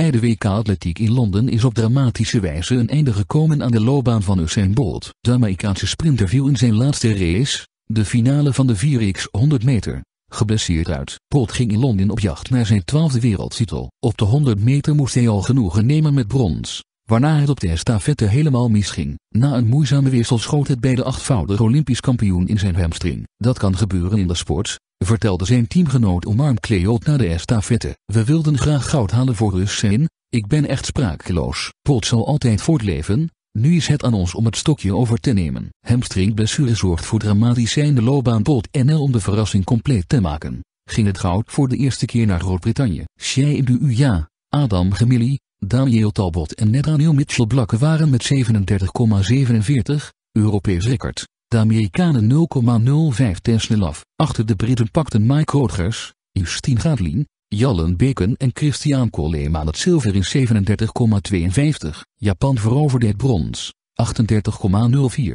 Bij de WK Atletiek in Londen is op dramatische wijze een einde gekomen aan de loopbaan van Usain Bolt. De Amerikaanse sprinter viel in zijn laatste race, de finale van de 4x100 meter, geblesseerd uit. Bolt ging in Londen op jacht naar zijn twaalfde wereldtitel. Op de 100 meter moest hij al genoegen nemen met brons, waarna het op de estafette helemaal misging. Na een moeizame wissel schoot het bij de achtvoudige Olympisch kampioen in zijn hamstring. Dat kan gebeuren in de sport, vertelde zijn teamgenoot Omarm Kleot na de estafette. We wilden graag goud halen voor zijn, ik ben echt sprakeloos. Bolt zal altijd voortleven, nu is het aan ons om het stokje over te nemen. Hamstringblessure zorgt voor dramatisch de loopbaan en NL om de verrassing compleet te maken. Ging het goud voor de eerste keer naar Groot-Brittannië. de Uja, Adam Gemili, Daniel Talbot en Nathaniel Mitchell Blakke waren met 37,47, Europees record de Amerikanen 0,05 ten af. Achter de Britten pakten Mike Rodgers, Justine Gatlin, Jallen Beken en Christian Coleman het zilver in 37,52. Japan veroverde het brons, 38,04.